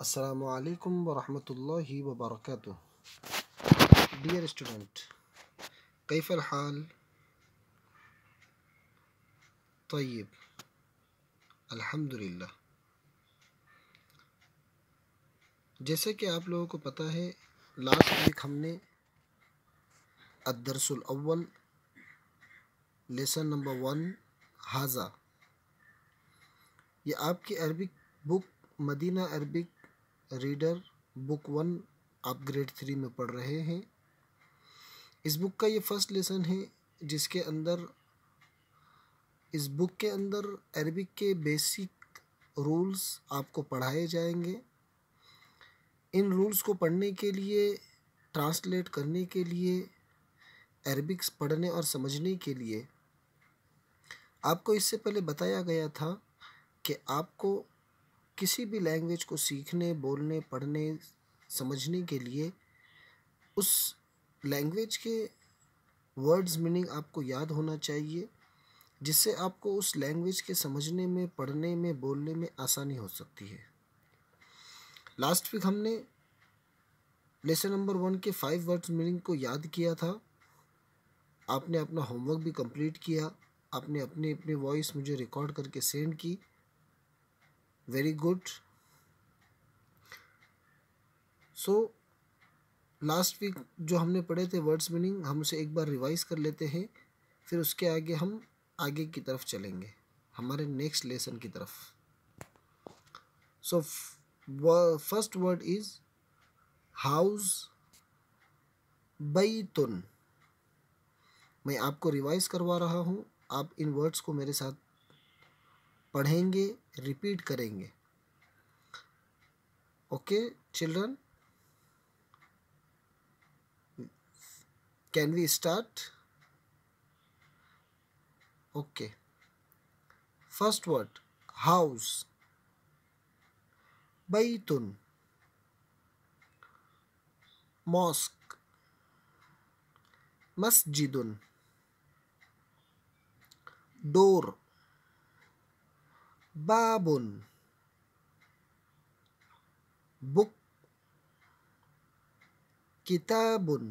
असलकम वरहि वबरक डियर स्टूडेंट कैफ हाल तयब अल्हम्दुलिल्लाह जैसे कि आप लोगों को पता है लास्ट वीक हमने अदरसुल लेसन नंबर वन हाजा ये आपकी Arabic book Madinah Arabic reader book one आप ग्रेड थ्री में पढ़ रहे हैं इस बुक का ये फर्स्ट लेसन है जिसके अंदर इस बुक के अंदर अरबिक के बेसिक रूल्स आपको पढ़ाए जाएंगे इन रूल्स को पढ़ने के लिए ट्रांसलेट करने के लिए अरबिक्स पढ़ने और समझने के लिए आपको इससे पहले बताया गया था कि आपको किसी भी लैंग्वेज को सीखने बोलने पढ़ने समझने के लिए उस लैंग्वेज के वर्ड्स मीनिंग आपको याद होना चाहिए जिससे आपको उस लैंग्वेज के समझने में पढ़ने में बोलने में आसानी हो सकती है लास्ट वीक हमने लेसन नंबर वन के फाइव वर्ड्स मीनिंग को याद किया था आपने अपना होमवर्क भी कंप्लीट किया आपने अपनी अपनी वॉइस मुझे रिकॉर्ड करके सेंड की very good so last week जो हमने पढ़े थे वर्ड्स मीनिंग हम उसे एक बार रिवाइज कर लेते हैं फिर उसके आगे हम आगे की तरफ चलेंगे हमारे नेक्स्ट लेसन की तरफ so first word is house बैतुन मैं आपको रिवाइज करवा रहा हूँ आप इन वर्ड्स को मेरे साथ पढ़ेंगे रिपीट करेंगे okay children can we start okay first word house बैतुन मॉस्क मस्जिदुन डोर बाबुन बुक किताबुन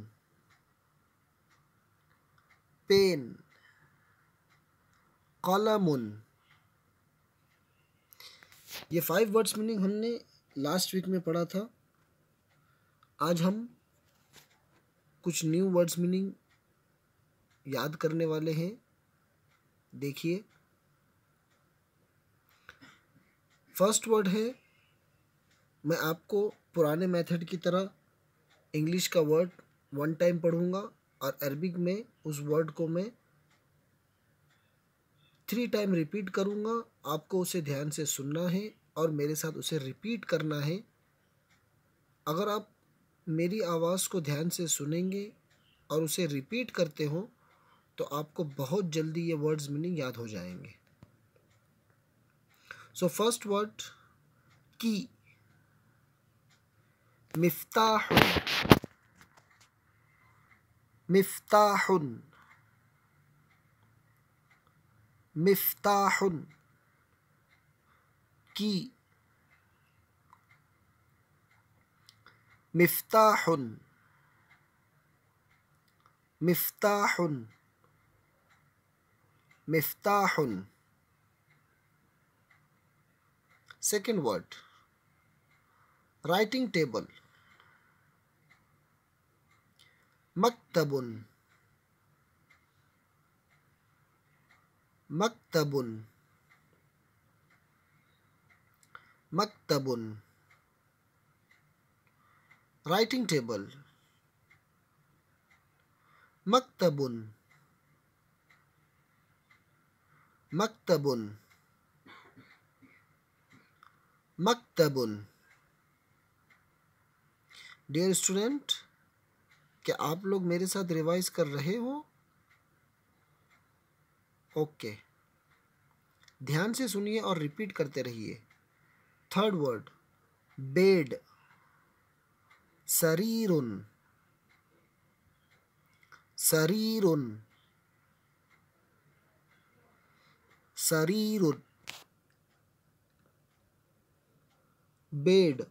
पेन कलमुन ये फाइव वर्ड्स मीनिंग हमने लास्ट वीक में पढ़ा था आज हम कुछ न्यू वर्ड्स मीनिंग याद करने वाले हैं देखिए फर्स्ट वर्ड है मैं आपको पुराने मेथड की तरह इंग्लिश का वर्ड वन टाइम पढ़ूंगा और अरबिक में उस वर्ड को मैं थ्री टाइम रिपीट करूंगा आपको उसे ध्यान से सुनना है और मेरे साथ उसे रिपीट करना है अगर आप मेरी आवाज़ को ध्यान से सुनेंगे और उसे रिपीट करते हो तो आपको बहुत जल्दी ये वर्ड्स मीनिंग याद हो जाएंगे so first word key miftahun miftahun miftahun key miftahun miftahun miftahun Second word writing table maktabun maktabun maktabun writing table maktabun maktabun मकतबुन डियर स्टूडेंट क्या आप लोग मेरे साथ रिवाइज कर रहे हो ओके okay. ध्यान से सुनिए और रिपीट करते रहिए थर्ड वर्ड बेड शरीरुन शरीरुन शरीरुन بيد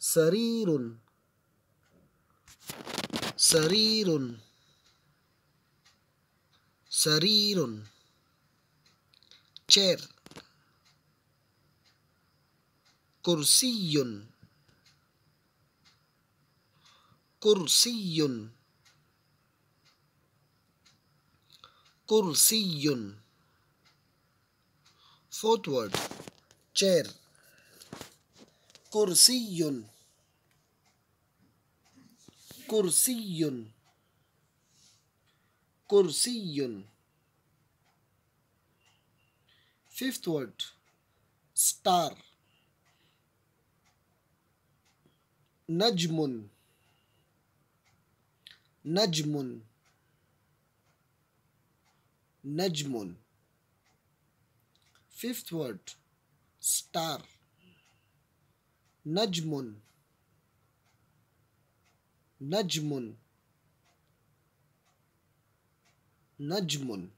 سرير سرير سرير chair كرسي كرسي كرسي forward chair كرسي كرسي كرسي fifth word star Najmun. Najmun. Najmun. fifth word star नजमुन नजमुन नजमुन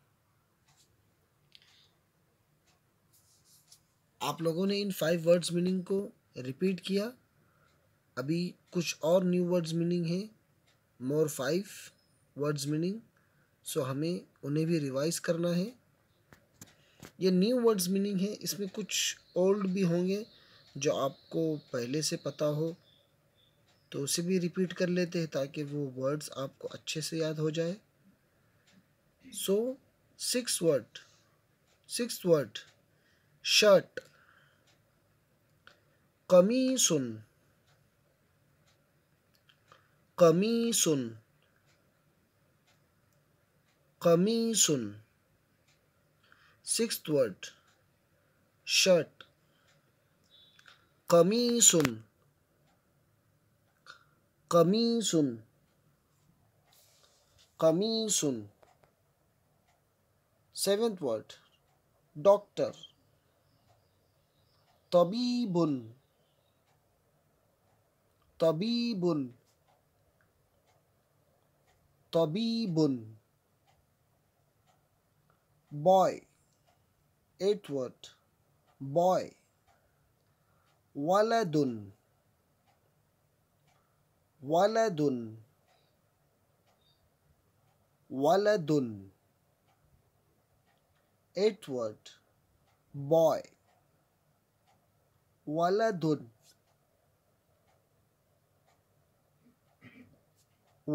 आप लोगों ने इन फाइव वर्ड्स मीनिंग को रिपीट किया अभी कुछ और न्यू वर्ड्स मीनिंग हैं more five words meaning so हमें उन्हें भी रिवाइज करना है ये न्यू वर्ड्स मीनिंग है इसमें कुछ ओल्ड भी होंगे जो आपको पहले से पता हो तो उसे भी रिपीट कर लेते हैं ताकि वो वर्ड्स आपको अच्छे से याद हो जाए so six word six word shirt सुन कमी सुन Sixth word shirt Kamisun Kamisun Kamisun Seventh word Doctor Tabibun Tabibun Tabibun Boy Edward boy waladun waladun waladun Edward boy waladun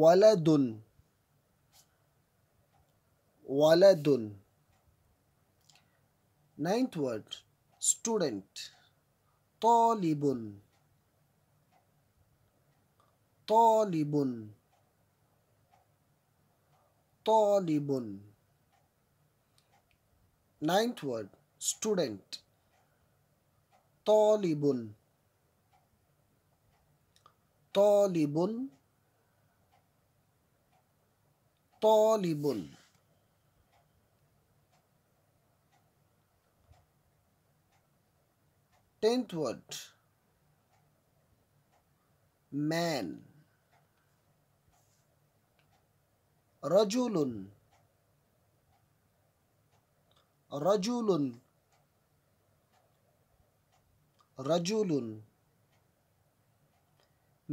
waladun waladun Ninth word student Talibun Talibun Talibun Ninth word student Talibun Talibun Talibun tenth word man rajulun rajulun rajulun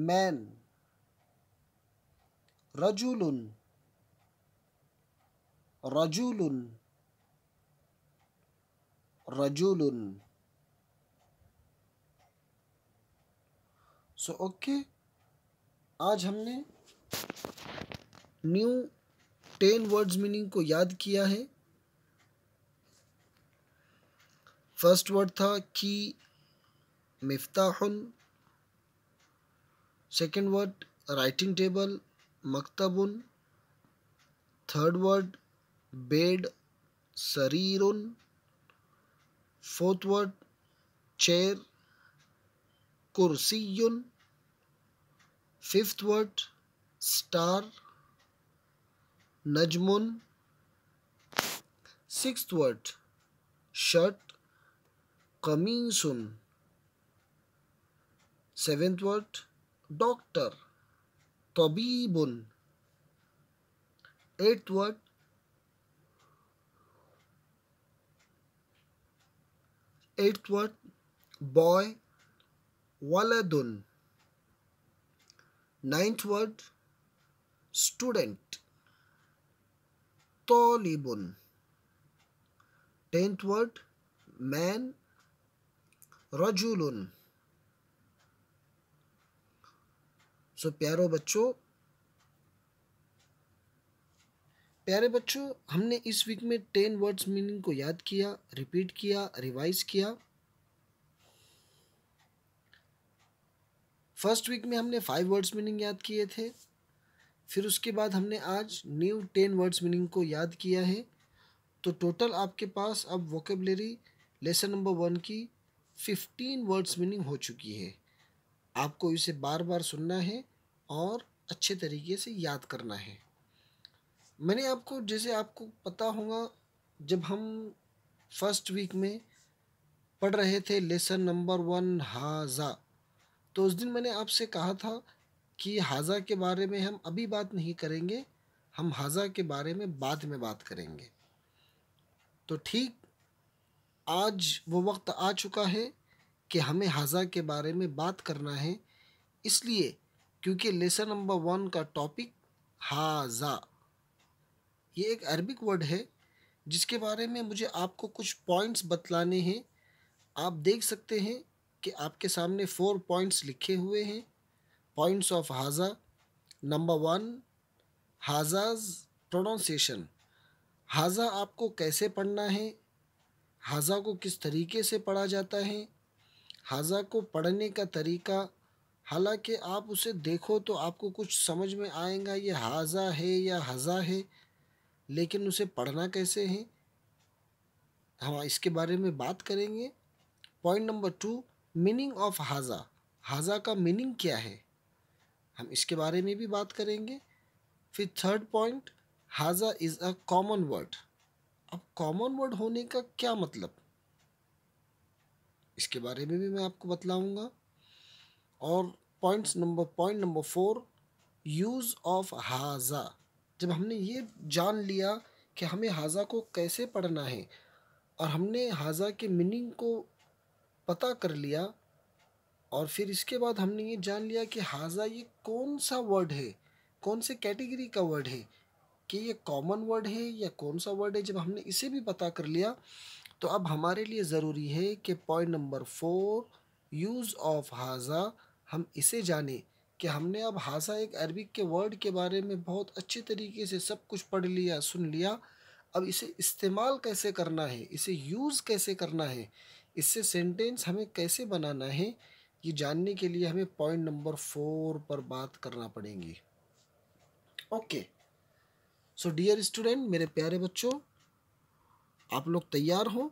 man rajulun rajulun rajulun so so, okay okay, आज हमने new ten words meaning को याद किया है first word था की मिफ्ताहुन second word writing table मकतबुन थर्ड वर्ड बेड शरीर फोर्थ वर्ड चेयर कुर्सी फिफ्थ वर्ड स्टार नजमुन सिक्स वर्ड शर्ट कमीसुन सेवेंथ वर्ड डॉक्टर तबीबुन eighth word eighth word boy waladun ninth word student तोलिबुन टेंथ वर्ड मैन रजुल so प्यारो बच्चों प्यारे बच्चों हमने इस वीक में टेन वर्ड्स मीनिंग को याद किया रिपीट किया रिवाइज किया फर्स्ट वीक में हमने फाइव वर्ड्स मीनिंग याद किए थे फिर उसके बाद हमने आज न्यू टेन वर्ड्स मीनिंग को याद किया है तो टोटल आपके पास अब वोकेबलरी लेसन नंबर वन की फिफ्टीन वर्ड्स मीनिंग हो चुकी है आपको इसे बार बार सुनना है और अच्छे तरीके से याद करना है मैंने आपको जैसे आपको पता होगा जब हम फर्स्ट वीक में पढ़ रहे थे लेसन नंबर वन हाजा तो उस दिन मैंने आपसे कहा था कि हाजा के बारे में हम अभी बात नहीं करेंगे हम हाजा के बारे में बाद में बात करेंगे तो ठीक आज वो वक्त आ चुका है कि हमें हाजा के बारे में बात करना है इसलिए क्योंकि लेसन नंबर वन का टॉपिक हाजा ये एक अरबिक वर्ड है जिसके बारे में मुझे आपको कुछ पॉइंट्स बतलाने हैं आप देख सकते हैं कि आपके सामने फोर पॉइंट्स लिखे हुए हैं पॉइंट्स ऑफ हाजा नंबर वन हाजाज प्रोनाउंसिएशन हाजा आपको कैसे पढ़ना है हाजा को किस तरीके से पढ़ा जाता है हाजा को पढ़ने का तरीका हालांकि आप उसे देखो तो आपको कुछ समझ में आएगा ये हाजा है या हजा है लेकिन उसे पढ़ना कैसे है हम इसके बारे में बात करेंगे point number two meaning of हाजा हाजा का मीनिंग क्या है हम इसके बारे में भी बात करेंगे फिर थर्ड पॉइंट हाजा इज़ अ कॉमन वर्ड अब कॉमन वर्ड होने का क्या मतलब इसके बारे में भी मैं आपको बतलाऊंगा और points number point number four use of हाजा जब हमने ये जान लिया कि हमें हाजा को कैसे पढ़ना है और हमने हाजा के मीनिंग को पता कर लिया और फिर इसके बाद हमने ये जान लिया कि हाजा ये कौन सा वर्ड है कौन से कैटेगरी का वर्ड है कि ये कॉमन वर्ड है या कौन सा वर्ड है जब हमने इसे भी पता कर लिया तो अब हमारे लिए ज़रूरी है कि point number four use of हाजा हम इसे जाने कि हमने अब हाजा एक अरबिक के वर्ड के बारे में बहुत अच्छे तरीके से सब कुछ पढ़ लिया सुन लिया अब इसे इस्तेमाल कैसे करना है इसे यूज़ कैसे करना है इससे सेंटेंस हमें कैसे बनाना है ये जानने के लिए हमें पॉइंट नंबर फोर पर बात करना पड़ेगी ओके सो डियर स्टूडेंट मेरे प्यारे बच्चों आप लोग तैयार हो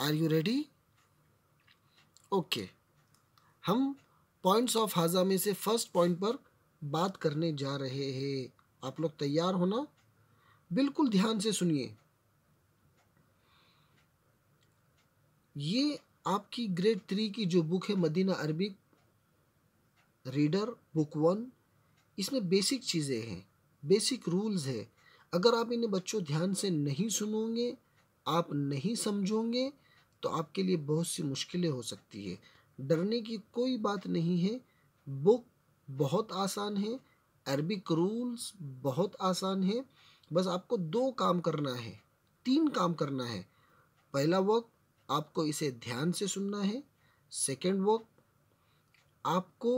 आर यू रेडी ओके हम पॉइंट्स ऑफ हाजा में से फर्स्ट पॉइंट पर बात करने जा रहे हैं आप लोग तैयार होना बिल्कुल ध्यान से सुनिए ये आपकी ग्रेड थ्री की जो बुक है Madinah Arabic reader book one इसमें बेसिक चीज़ें हैं बेसिक रूल्स है अगर आप इन्हें बच्चों ध्यान से नहीं सुनोगे आप नहीं समझोगे तो आपके लिए बहुत सी मुश्किलें हो सकती है डरने की कोई बात नहीं है बुक बहुत आसान है अरबिक रूल्स बहुत आसान है बस आपको दो काम करना है तीन काम करना है पहला वक्त आपको इसे ध्यान से सुनना है सेकेंड वॉक आपको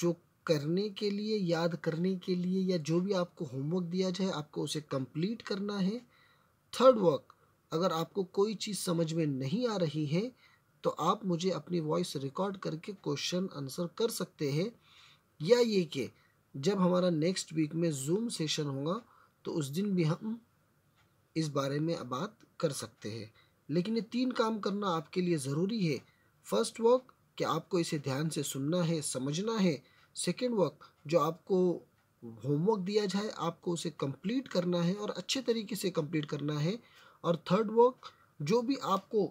जो करने के लिए याद करने के लिए या जो भी आपको होमवर्क दिया जाए आपको उसे कंप्लीट करना है थर्ड वर्क अगर आपको कोई चीज़ समझ में नहीं आ रही है तो आप मुझे अपनी वॉइस रिकॉर्ड करके क्वेश्चन आंसर कर सकते हैं या ये कि जब हमारा नेक्स्ट वीक में जूम सेशन होगा तो उस दिन भी हम इस बारे में बात कर सकते हैं लेकिन ये तीन काम करना आपके लिए ज़रूरी है फर्स्ट वर्क कि आपको इसे ध्यान से सुनना है समझना है सेकेंड वर्क जो आपको होमवर्क दिया जाए आपको उसे कंप्लीट करना है और अच्छे तरीके से कंप्लीट करना है और थर्ड वर्क जो भी आपको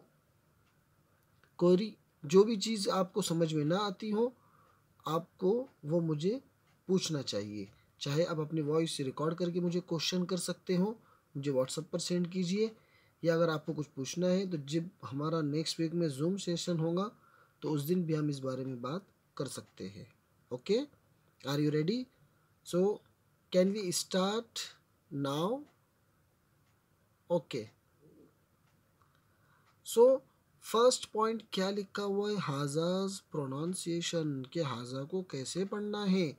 कोरी जो भी चीज़ आपको समझ में ना आती हो आपको वो मुझे पूछना चाहिए चाहे आप अपनी वॉइस रिकॉर्ड करके मुझे क्वेश्चन कर सकते हो मुझे व्हाट्सएप पर सेंड कीजिए या अगर आपको कुछ पूछना है तो जब हमारा नेक्स्ट वीक में जूम सेशन होगा तो उस दिन भी हम इस बारे में बात कर सकते हैं okay are you ready so can we start now okay so first point क्या लिखा हुआ है हाजाज प्रोनाउंसिएशन के हाजा को कैसे पढ़ना है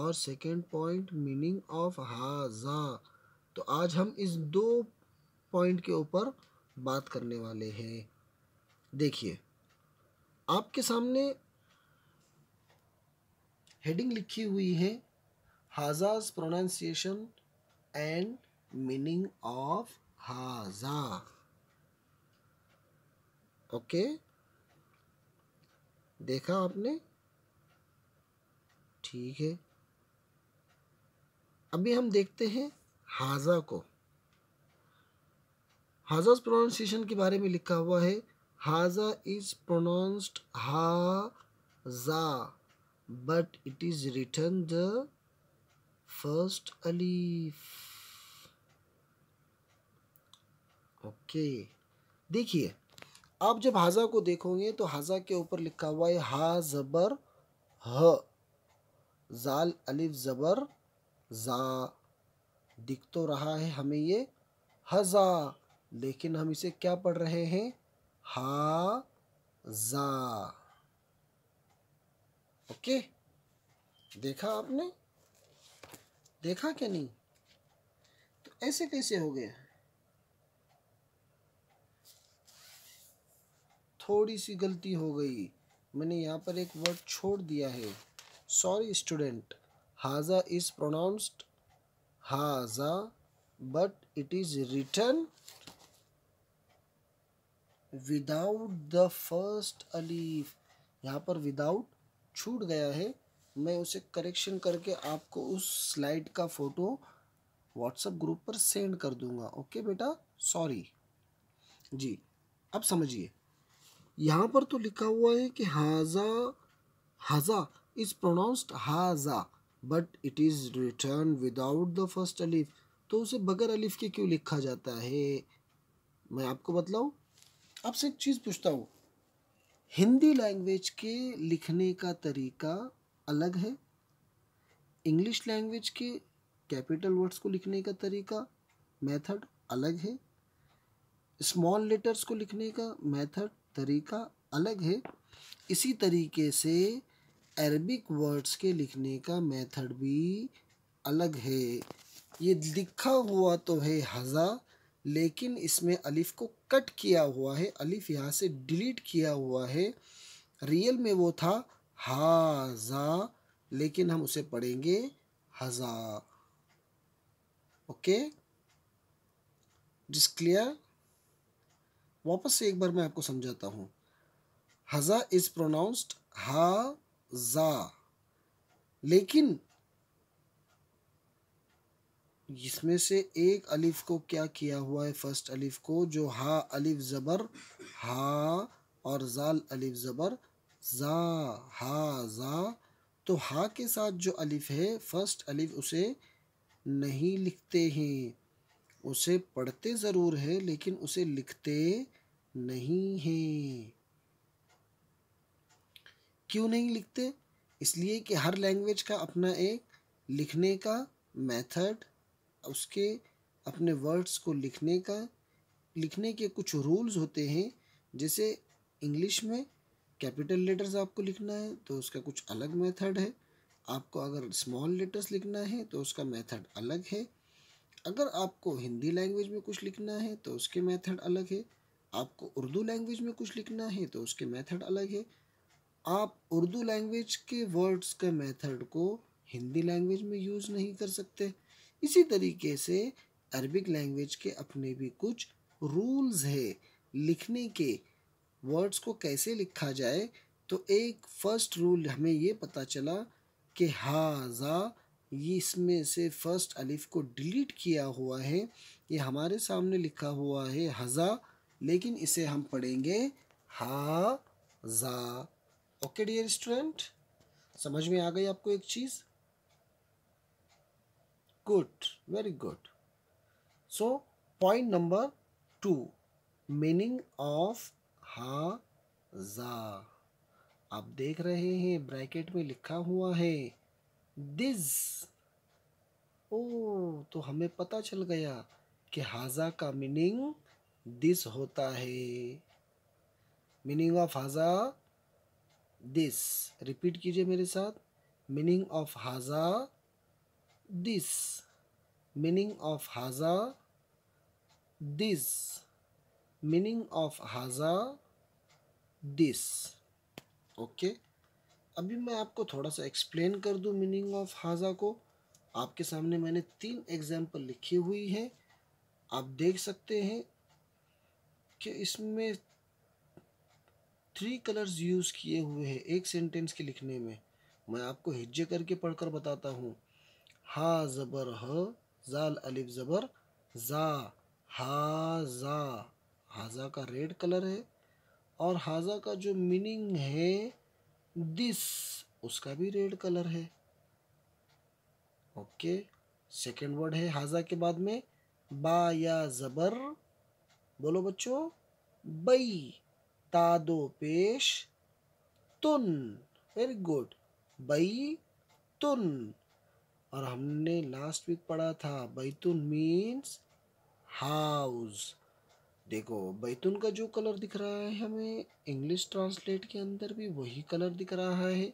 और सेकेंड पॉइंट मीनिंग ऑफ हाजा तो आज हम इस दो पॉइंट के ऊपर बात करने वाले हैं देखिए आपके सामने हेडिंग लिखी हुई है हाजाज प्रोनाउंसिएशन एंड मीनिंग ऑफ हाजा ओके देखा आपने ठीक है अभी हम देखते हैं हाजा को हाजाज प्रोनाउंसिएशन के बारे में लिखा हुआ है हाजा इज प्रोनाउंस्ड हा जा but it is written the first अलीफ ओके देखिए आप जब हाजा को देखोगे तो हाजा के ऊपर लिखा हुआ है हा जबर ह जाल अलिफ ज़बर ज़ा दिख तो रहा है हमें ये हज़ा लेकिन हम इसे क्या पढ़ रहे हैं हा जा ओके देखा आपने देखा क्या नहीं तो ऐसे कैसे हो गया थोड़ी सी गलती हो गई मैंने यहाँ पर एक वर्ड छोड़ दिया है सॉरी स्टूडेंट हाजा इज़ प्रोनाउंस्ड हाजा but it is written without the first अलीफ यहाँ पर विदाउट छूट गया है मैं उसे करेक्शन करके आपको उस स्लाइड का फ़ोटो व्हाट्सएप ग्रुप पर सेंड कर दूंगा ओके बेटा सॉरी जी अब समझिए यहाँ पर तो लिखा हुआ है कि हाजा हाजा इज़ प्रोनाउंस्ड हाजा but it is written without the first अलीफ तो उसे बगैर अलीफ के क्यों लिखा जाता है मैं आपको बतलाऊँ आपसे एक चीज़ पूछता हूँ हिंदी लैंग्वेज के लिखने का तरीका अलग है इंग्लिश लैंग्वेज के कैपिटल वर्ड्स को लिखने का तरीका मेथड अलग है स्मॉल लेटर्स को लिखने का मेथड तरीका अलग है इसी तरीके से अरबिक वर्ड्स के लिखने का मेथड भी अलग है ये लिखा हुआ तो है हज़ा लेकिन इसमें अलिफ को कट किया हुआ है अलिफ यहाँ से डिलीट किया हुआ है रियल में वो था हाजा लेकिन हम उसे पढ़ेंगे हजा ओके जिस क्लियर वापस से एक बार मैं आपको समझाता हूँ हजा इज प्रोनाउंस्ड हा जा लेकिन इसमें से एक अलिफ को क्या किया हुआ है फर्स्ट अलिफ को जो हा अलिफ ज़बर हा और जाल अलिफ ज़बर जा हा जा तो हा के साथ जो अलिफ है फर्स्ट अलिफ उसे नहीं लिखते हैं उसे पढ़ते ज़रूर है लेकिन उसे लिखते नहीं हैं क्यों नहीं लिखते इसलिए कि हर लैंग्वेज का अपना एक लिखने का मेथड उसके अपने वर्ड्स को लिखने का लिखने के कुछ रूल्स होते हैं जैसे इंग्लिश में कैपिटल लेटर्स आपको लिखना है तो उसका कुछ अलग मेथड है आपको अगर स्मॉल लेटर्स लिखना है तो उसका मेथड अलग है अगर आपको हिंदी लैंग्वेज में कुछ लिखना है तो उसके मेथड अलग है आपको उर्दू लैंग्वेज में कुछ लिखना है तो उसके मेथड अलग है आप उर्दू लैंग्वेज के वर्ड्स के मेथड को हिंदी लैंग्वेज में यूज़ नहीं कर सकते इसी तरीके से अरबिक लैंग्वेज के अपने भी कुछ रूल्स है लिखने के वर्ड्स को कैसे लिखा जाए तो एक फर्स्ट रूल हमें ये पता चला कि हाजा ये इसमें से फर्स्ट अलिफ को डिलीट किया हुआ है ये हमारे सामने लिखा हुआ है हज़ा लेकिन इसे हम पढ़ेंगे हा जा ओके डियर स्टूडेंट समझ में आ गई आपको एक चीज़ good very good so point number 2 meaning of हाजा आप देख रहे हैं ब्रैकेट में लिखा हुआ है दिस ओ तो हमें पता चल गया कि हाजा का मीनिंग दिस होता है मीनिंग ऑफ हाजा दिस रिपीट कीजिए मेरे साथ मीनिंग ऑफ हाजा this meaning of haza this meaning of haza this okay okay? अभी मैं आपको थोड़ा सा एक्सप्लेन कर दूं मीनिंग ऑफ हाजा को आपके सामने मैंने तीन एग्जाम्पल लिखी हुई है आप देख सकते हैं कि इसमें थ्री कलर्स यूज़ किए हुए हैं एक सेंटेंस के लिखने में मैं आपको हिज्जे करके पढ़कर बताता हूँ हा ज़बर ह जाल अलिफ ज़बर ज़ा हाजा हाजा का रेड कलर है और हाजा का जो मीनिंग है दिस उसका भी रेड कलर है ओके सेकेंड वर्ड है हाजा के बाद में बा या ज़बर बोलो बच्चों बई तादो पेश तुन वेरी गुड बई तुन और हमने लास्ट वीक पढ़ा था बैतून मीन्स हाउस देखो बैतून का जो कलर दिख रहा है हमें इंग्लिश ट्रांसलेट के अंदर भी वही कलर दिख रहा है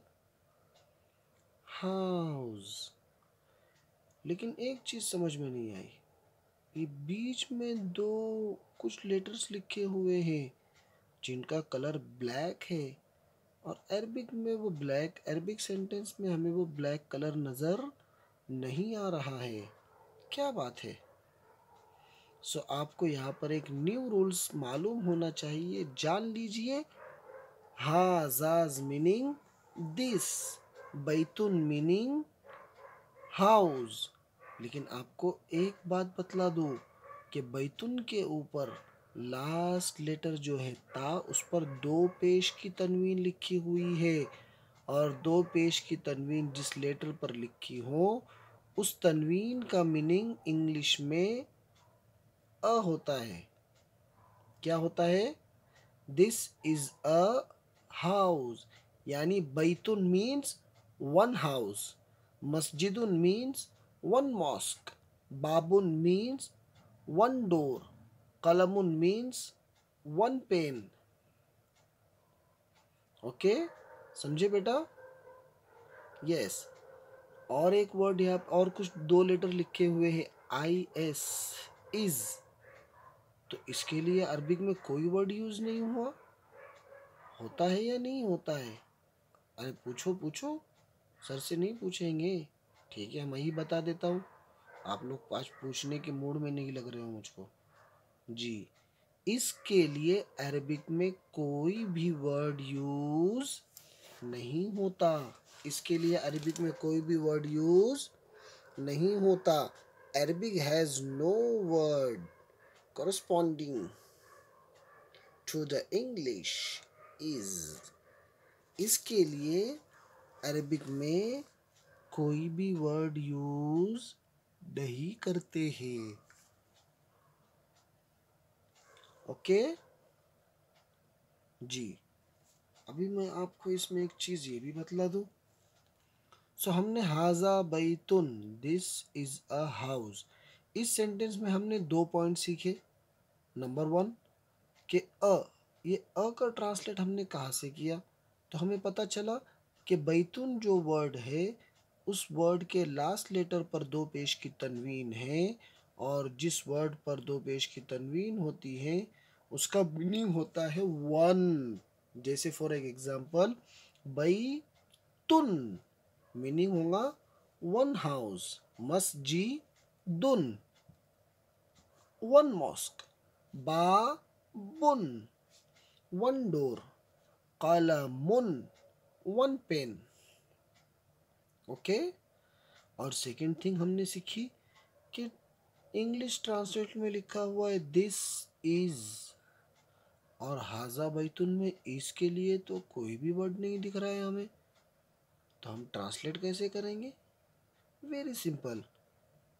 हाउस लेकिन एक चीज़ समझ में नहीं आई ये बीच में दो कुछ लेटर्स लिखे हुए हैं जिनका कलर ब्लैक है और अरबिक में वो ब्लैक अरबिक सेंटेंस में हमें वो ब्लैक कलर नज़र नहीं आ रहा है क्या बात है सो आपको यहाँ पर एक न्यू रूल्स मालूम होना चाहिए जान लीजिए हाजाज मीनिंग दिस बैतुन मीनिंग हाउस लेकिन आपको एक बात बतला दूँ कि बैतुन के ऊपर लास्ट लेटर जो है ता उस पर दो पेश की तनवीन लिखी हुई है और दो पेश की तनवीन जिस लेटर पर लिखी हो उस तनवीन का मीनिंग इंग्लिश में अ होता है क्या होता है दिस इज़ अ हाउस यानी बैतुन मीन्स वन हाउस मस्जिदुन मीन्स वन मॉस्क बाबुन मीन्स वन डोर कलमुन मीन्स वन पेन ओके समझे बेटा यस और एक वर्ड यहाँ और कुछ दो लेटर लिखे हुए हैं आई एस इज तो इसके लिए अरबिक में कोई वर्ड यूज़ नहीं हुआ होता है या नहीं होता है अरे पूछो पूछो सर से नहीं पूछेंगे ठीक है मैं ही बता देता हूँ आप लोग आज पूछने के मूड में नहीं लग रहे हो मुझको जी इसके लिए अरबिक में कोई भी वर्ड यूज़ नहीं होता इसके लिए अरबिक में कोई भी वर्ड यूज़ नहीं होता Arabic has no word corresponding to the English is इसके लिए अरबिक में कोई भी वर्ड यूज नहीं करते हैं ओके जी अभी मैं आपको इसमें एक चीज़ ये भी बतला दूँ सो हमने हाजा बैतुन दिस इज़ अ हाउस इस सेंटेंस में हमने दो पॉइंट सीखे नंबर वन के अ ये अ का ट्रांसलेट हमने कहाँ से किया तो हमें पता चला कि बैतुन जो वर्ड है उस वर्ड के लास्ट लेटर पर दो पेश की तनवीन है और जिस वर्ड पर दो पेश की तनवीन होती है उसका मीनिंग होता है वन जैसे फॉर एग्ज़ाम्पल बैतुन मीनिंग होगा वन हाउस मस्जी दुन वन मॉस्क बा बुन वन डोर कलमुन वन पेन ओके और सेकेंड थिंग हमने सीखी कि इंग्लिश ट्रांसलेट में लिखा हुआ है दिस इज़ और हाजा बैतुल में इसके लिए तो कोई भी वर्ड नहीं दिख रहा है हमें तो हम ट्रांसलेट कैसे करेंगे वेरी सिंपल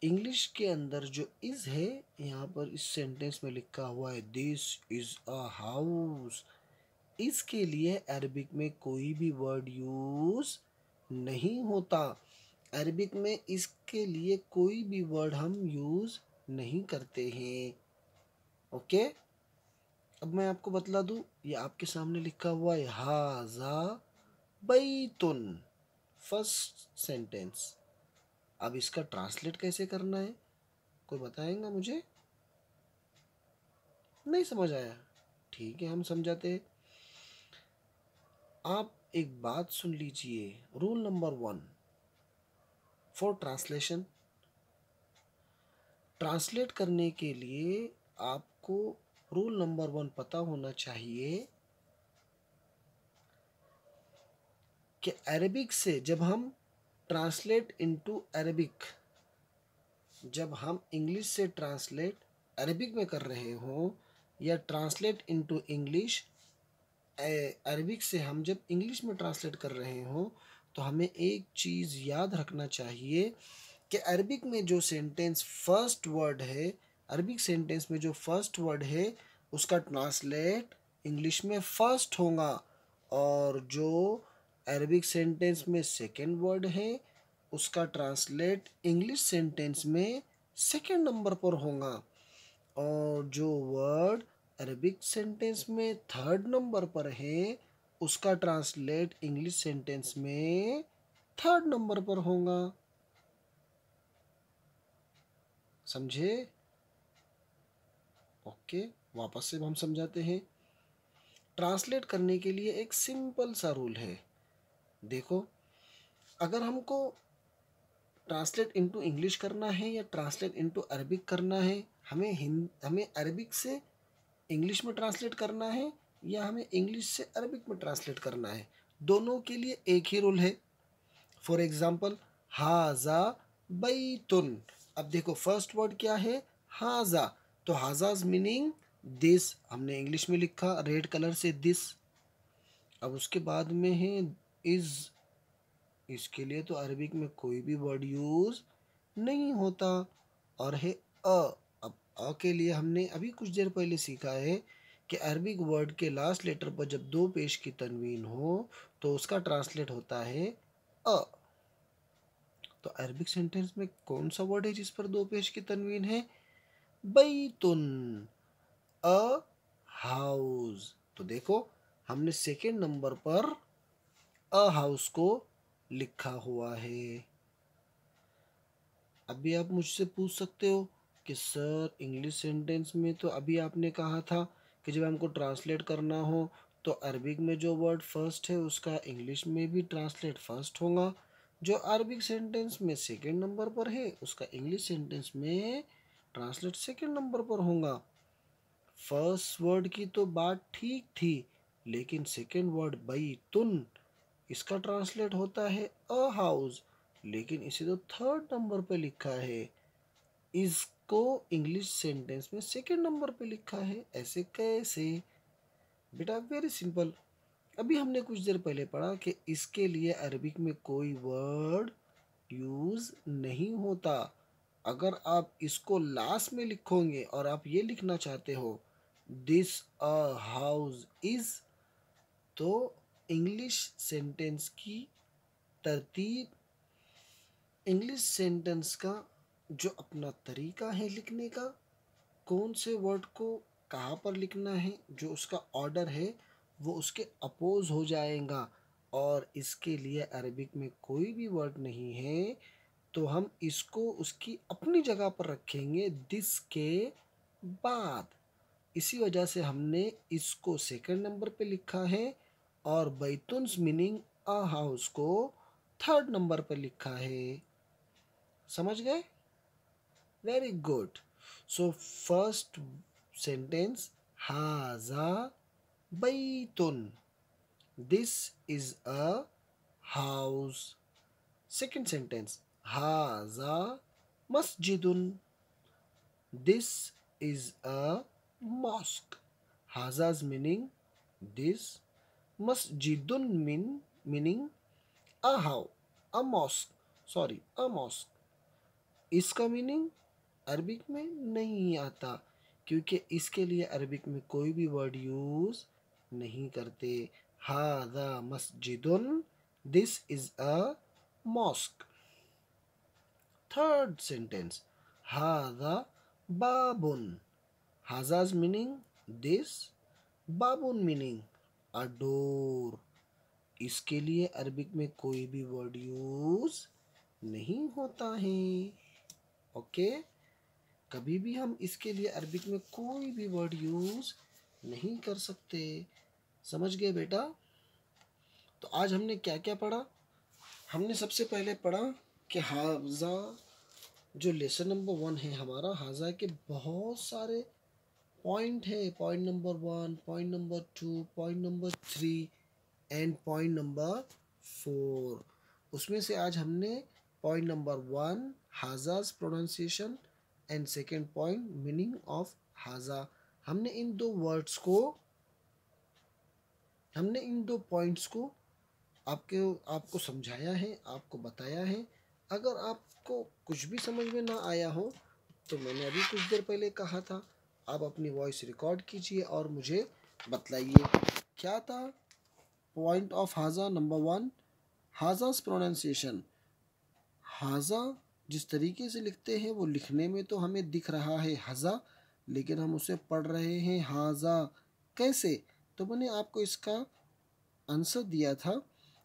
इंग्लिश के अंदर जो इज़ है यहाँ पर इस सेंटेंस में लिखा हुआ है दिस इज़ अ हाउस इसके लिए अरबिक में कोई भी वर्ड यूज़ नहीं होता अरबिक में इसके लिए कोई भी वर्ड हम यूज़ नहीं करते हैं ओके अब मैं आपको बतला दूँ ये आपके सामने लिखा हुआ है हाजा बैतुन फर्स्ट सेंटेंस अब इसका ट्रांसलेट कैसे करना है कोई बताएगा मुझे नहीं समझ आया ठीक है हम समझाते हैं आप एक बात सुन लीजिए rule number one for translation translate करने के लिए आपको रूल नंबर वन पता होना चाहिए कि अरबिक से जब हम ट्रांसलेट इनटू अरबिक जब हम इंग्लिश से ट्रांसलेट अरबिक में कर रहे हों या ट्रांसलेट इनटू इंग्लिश अरबिक से हम जब इंग्लिश में ट्रांसलेट कर रहे हों तो हमें एक चीज़ याद रखना चाहिए कि अरबिक में जो सेंटेंस फर्स्ट वर्ड है अरबिक सेंटेंस में जो फर्स्ट वर्ड है उसका ट्रांसलेट इंग्लिश में फर्स्ट होगा और जो अरबिक सेंटेंस में सेकेंड वर्ड है उसका ट्रांसलेट इंग्लिश सेंटेंस में सेकेंड नंबर पर होगा और जो वर्ड अरबिक सेंटेंस में थर्ड नंबर पर है उसका ट्रांसलेट इंग्लिश सेंटेंस में थर्ड नंबर पर होगा समझे ओके वापस से हम समझाते हैं ट्रांसलेट करने के लिए एक सिंपल सा रूल है देखो अगर हमको ट्रांसलेट इनटू इंग्लिश करना है या ट्रांसलेट इनटू अरबिक करना है हमें हिंद हमें अरबिक से इंग्लिश में ट्रांसलेट करना है या हमें इंग्लिश से अरबिक में ट्रांसलेट करना है दोनों के लिए एक ही रूल है फॉर एग्ज़ाम्पल हाजा बैतुन अब देखो फर्स्ट वर्ड क्या है हाजा तो हाजाज मीनिंग दिस हमने इंग्लिश में लिखा रेड कलर से दिस अब उसके बाद में है इज़ इसके लिए तो अरबिक में कोई भी वर्ड यूज़ नहीं होता और है अ अब अ के लिए हमने अभी कुछ देर पहले सीखा है कि अरबिक वर्ड के लास्ट लेटर पर जब दो पेश की तनवीन हो तो उसका ट्रांसलेट होता है अ तो अरबिक सेंटेंस में कौन सा वर्ड है जिस पर दो पेश की तनवीन है बई तुन अ हाउस तो देखो हमने सेकेंड नंबर पर अ हाउस को लिखा हुआ है अभी आप मुझसे पूछ सकते हो कि सर इंग्लिश सेंटेंस में तो अभी आपने कहा था कि जब हमको ट्रांसलेट करना हो तो अरबिक में जो वर्ड फर्स्ट है उसका इंग्लिश में भी ट्रांसलेट फर्स्ट होगा जो अरबिक सेंटेंस में सेकंड नंबर पर है उसका इंग्लिश सेंटेंस में ट्रांसलेट सेकंड नंबर पर होगा फर्स्ट वर्ड की तो बात ठीक थी लेकिन सेकंड वर्ड बई तुन इसका ट्रांसलेट होता है अ हाउस लेकिन इसे तो थर्ड नंबर पे लिखा है इसको इंग्लिश सेंटेंस में सेकेंड नंबर पे लिखा है ऐसे कैसे बेटा वेरी सिंपल अभी हमने कुछ देर पहले पढ़ा कि इसके लिए अरबिक में कोई वर्ड यूज़ नहीं होता अगर आप इसको लास्ट में लिखोगे और आप ये लिखना चाहते हो दिस अ हाउस इज़ तो इंग्लिश सेंटेंस की तरतीब इंग्लिश सेंटेंस का जो अपना तरीका है लिखने का कौन से वर्ड को कहाँ पर लिखना है जो उसका ऑर्डर है वो उसके अपोज हो जाएगा और इसके लिए अरबिक में कोई भी वर्ड नहीं है तो हम इसको उसकी अपनी जगह पर रखेंगे दिस के बाद इसी वजह से हमने इसको सेकंड नंबर पे लिखा है और बैतुन्स मीनिंग अ हाउस को थर्ड नंबर पर लिखा है समझ गए very good so first sentence हाजा बैतुन this is a house second sentence हाजा मस्जिदुन दिस इज अ मॉस्क हाजाज मीनिंग दिस मस्जिदुन मिन meaning a how a mosque sorry a mosque इसका मीनिंग अरबिक में नहीं आता क्योंकि इसके लिए अरबिक में कोई भी वर्ड यूज़ नहीं करते हादा मस्जिदुन this is a mosque third sentence हादा बाबुन हाजाज मीनिंग दिस बाबुन मीनिंग अडोर इसके लिए अरबिक में कोई भी वर्ड यूज नहीं होता है ओके कभी भी हम इसके लिए अरबिक में कोई भी वर्ड यूज नहीं कर सकते समझ गए बेटा तो आज हमने क्या क्या पढ़ा हमने सबसे पहले पढ़ा कि हाजा जो लेसन नंबर वन है हमारा हाजा के बहुत सारे पॉइंट है point number one point number two point number three and point number four उसमें से आज हमने पॉइंट नंबर वन हाजाज pronunciation and second point meaning of हाजा हमने इन दो वर्ड्स को हमने इन दो पॉइंट्स को आपके आपको समझाया है आपको बताया है अगर आपको कुछ भी समझ में ना आया हो तो मैंने अभी कुछ देर पहले कहा था आप अपनी वॉइस रिकॉर्ड कीजिए और मुझे बतलाइए क्या था पॉइंट ऑफ हाजा नंबर वन हाजाज प्रोनाउंसिएशन हाजा जिस तरीके से लिखते हैं वो लिखने में तो हमें दिख रहा है हज़ा लेकिन हम उसे पढ़ रहे हैं हाजा कैसे तो मैंने आपको इसका आंसर दिया था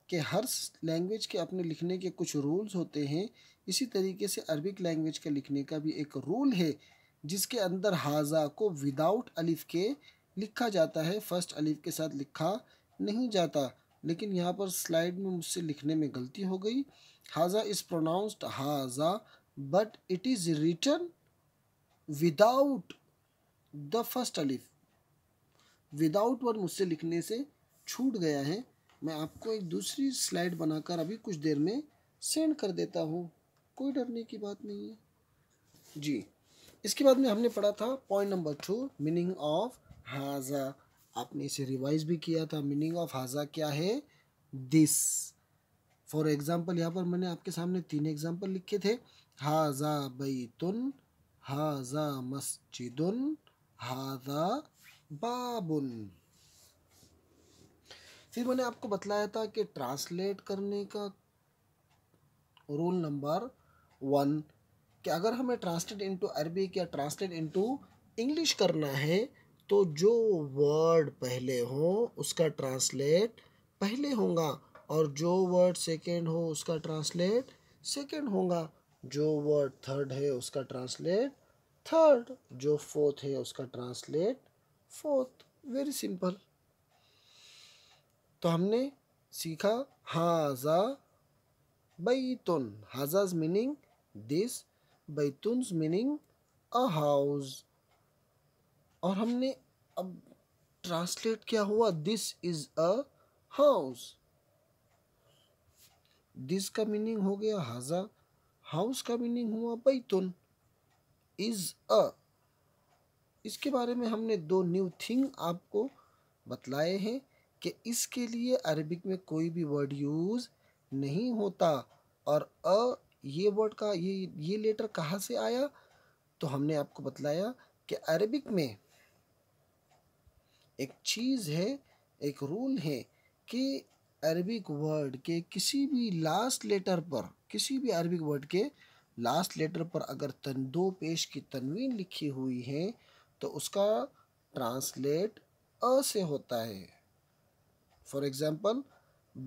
कि हर लैंग्वेज के अपने लिखने के कुछ रूल्स होते हैं इसी तरीके से अरबिक लैंग्वेज का लिखने का भी एक रूल है जिसके अंदर हाजा को विदाउट अलिफ के लिखा जाता है फर्स्ट अलिफ के साथ लिखा नहीं जाता लेकिन यहाँ पर स्लाइड में मुझसे लिखने में गलती हो गई हाजा इज़ प्रोनाउंस्ड हाजा but it is written without the first अलिफ विदाउट वर्ड मुझसे लिखने से छूट गया है मैं आपको एक दूसरी स्लाइड बनाकर अभी कुछ देर में सेंड कर देता हूँ कोई डरने की बात नहीं है जी इसके बाद में हमने पढ़ा था point number two meaning of हाजा आपने इसे रिवाइज भी किया था मीनिंग ऑफ हाजा क्या है दिस फॉर एग्ज़ाम्पल यहाँ पर मैंने आपके सामने तीन एग्ज़ाम्पल लिखे थे हाजा बैतुन हाजा मस्जिदुन हाजा बाबुन फिर मैंने आपको बतलाया था कि ट्रांसलेट करने का रूल नंबर वन कि अगर हमें ट्रांसलेट इनटू अरबिक या ट्रांसलेट इनटू इंग्लिश करना है तो जो वर्ड पहले हो उसका ट्रांसलेट पहले होगा और जो वर्ड सेकेंड हो उसका ट्रांसलेट सेकेंड होगा जो वर्ड थर्ड है उसका ट्रांसलेट थर्ड जो फोर्थ है उसका ट्रांसलेट फोर्थ वेरी सिंपल तो हमने सीखा हाजा बैतुन हाजाज मीनिंग दिस बैतुन मीनिंग अ हाउस और हमने अब ट्रांसलेट क्या हुआ this is a house this का मीनिंग हो गया हाजा हाउस का मीनिंग हुआ बैतुन इज अ इसके बारे में हमने दो न्यू थिंग आपको बतलाए हैं कि इसके लिए अरबिक में कोई भी वर्ड यूज़ नहीं होता और अ ये वर्ड का ये ये लेटर कहाँ से आया तो हमने आपको बतलाया कि अरबिक में एक चीज़ है एक रूल है कि अरबिक वर्ड के किसी भी लास्ट लेटर पर किसी भी अरबिक वर्ड के लास्ट लेटर पर अगर तन दो पेश की तनवीन लिखी हुई है तो उसका ट्रांसलेट अ से होता है फॉर एग्ज़ाम्पल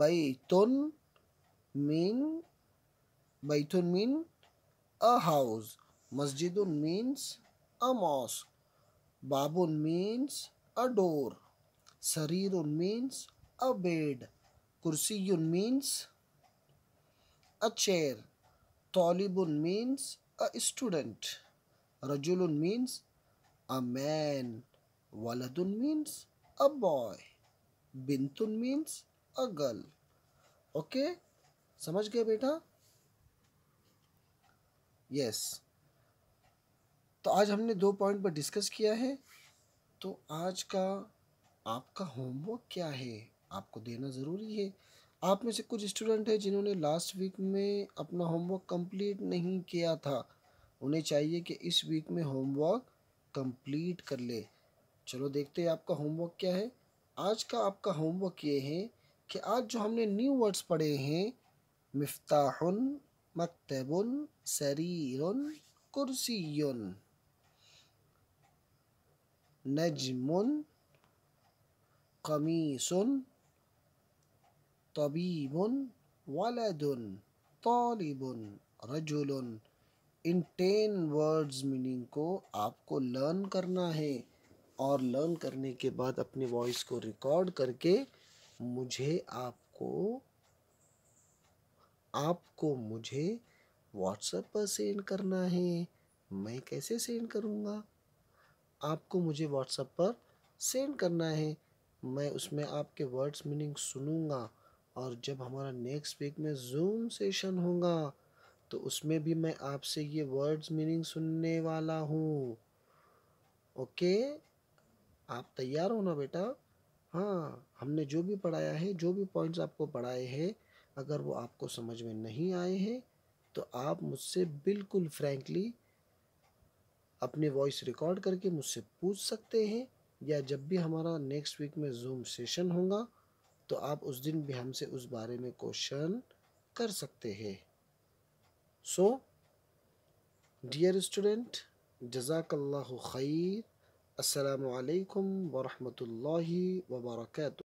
बई तुन मीन बैथुन मीन अ हाउस मस्जिदुन मीन्स अ मॉस्क बाबुन मीन्स अ डोर शरीर मीन्स अ बेड कुर्सी मीन्स अ चेयर तोलिबुन मीन्स अ स्टूडेंट रजुल मीन्स अ मैन वलदुन मीन्स अ बॉय बिंतुन मीन्स अ गर्ल ओके समझ गए बेटा यस तो आज हमने दो पॉइंट पर डिस्कस किया है तो आज का आपका होमवर्क क्या है आपको देना ज़रूरी है आप में से कुछ स्टूडेंट हैं जिन्होंने लास्ट वीक में अपना होमवर्क कंप्लीट नहीं किया था उन्हें चाहिए कि इस वीक में होमवर्क कंप्लीट कर ले चलो देखते हैं आपका होमवर्क क्या है आज का आपका होमवर्क ये है कि आज जो हमने न्यू वर्ड्स पढ़े हैं मफ्ताहन مكتب سرير كرسي نجم قميص طبيب ولد طالب رجل इन टेन वर्ड्स मीनिंग को आपको लर्न करना है और लर्न करने के बाद अपने वॉइस को रिकॉर्ड करके मुझे आपको आपको मुझे व्हाट्सएप पर सेंड करना है मैं कैसे सेंड करूँगा आपको मुझे व्हाट्सएप पर सेंड करना है मैं उसमें आपके वर्ड्स मीनिंग सुनूंगा और जब हमारा नेक्स्ट वीक में जूम सेशन होगा तो उसमें भी मैं आपसे ये वर्ड्स मीनिंग सुनने वाला हूँ ओके आप तैयार हो ना बेटा हाँ हमने जो भी पढ़ाया है जो भी पॉइंट्स आपको पढ़ाए हैं अगर वो आपको समझ में नहीं आए हैं तो आप मुझसे बिल्कुल फ्रैंकली अपने वॉइस रिकॉर्ड करके मुझसे पूछ सकते हैं या जब भी हमारा नेक्स्ट वीक में जूम सेशन होगा तो आप उस दिन भी हमसे उस बारे में क्वेश्चन कर सकते हैं सो डियर स्टूडेंट जजाकल्ला खैर असलकम वरहमल वर्का